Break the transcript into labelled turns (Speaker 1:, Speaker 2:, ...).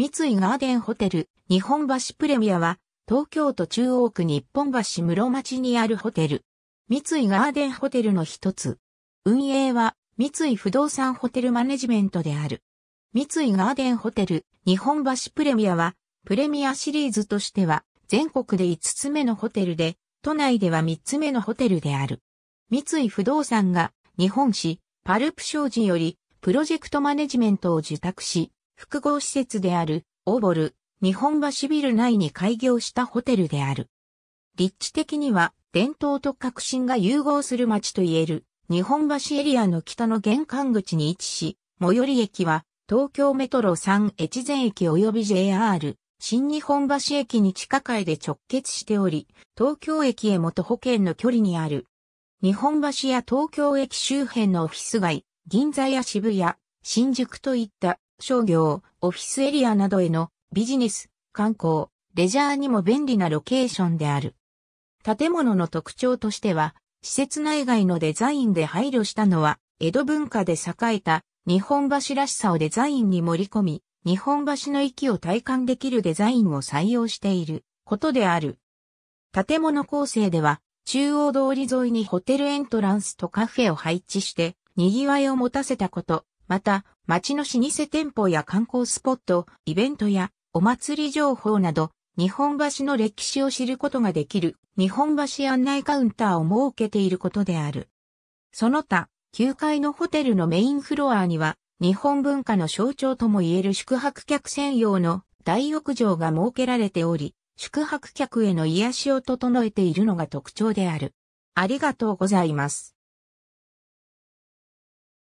Speaker 1: 三井ガーデンホテル、日本橋プレミアは、東京都中央区日本橋室町にあるホテル。三井ガーデンホテルの一つ。運営は、三井不動産ホテルマネジメントである。三井ガーデンホテル、日本橋プレミアは、プレミアシリーズとしては、全国で5つ目のホテルで、都内では3つ目のホテルである。三井不動産が、日本市、パルプ商事より、プロジェクトマネジメントを受託し、複合施設である、オーボル、日本橋ビル内に開業したホテルである。立地的には、伝統と革新が融合する街といえる、日本橋エリアの北の玄関口に位置し、最寄り駅は、東京メトロ3越前駅及び JR、新日本橋駅に地下街で直結しており、東京駅へも徒歩圏の距離にある。日本橋や東京駅周辺のオフィス街、銀座や渋谷、新宿といった商業、オフィスエリアなどへのビジネス、観光、レジャーにも便利なロケーションである。建物の特徴としては、施設内外のデザインで配慮したのは、江戸文化で栄えた日本橋らしさをデザインに盛り込み、日本橋の域を体感できるデザインを採用していることである。建物構成では、中央通り沿いにホテルエントランスとカフェを配置して、賑わいを持たせたこと、また、町の老舗店舗や観光スポット、イベントやお祭り情報など、日本橋の歴史を知ることができる日本橋案内カウンターを設けていることである。その他、9階のホテルのメインフロアには、日本文化の象徴ともいえる宿泊客専用の大浴場が設けられており、宿泊客への癒しを整えているのが特徴である。ありがとうございます。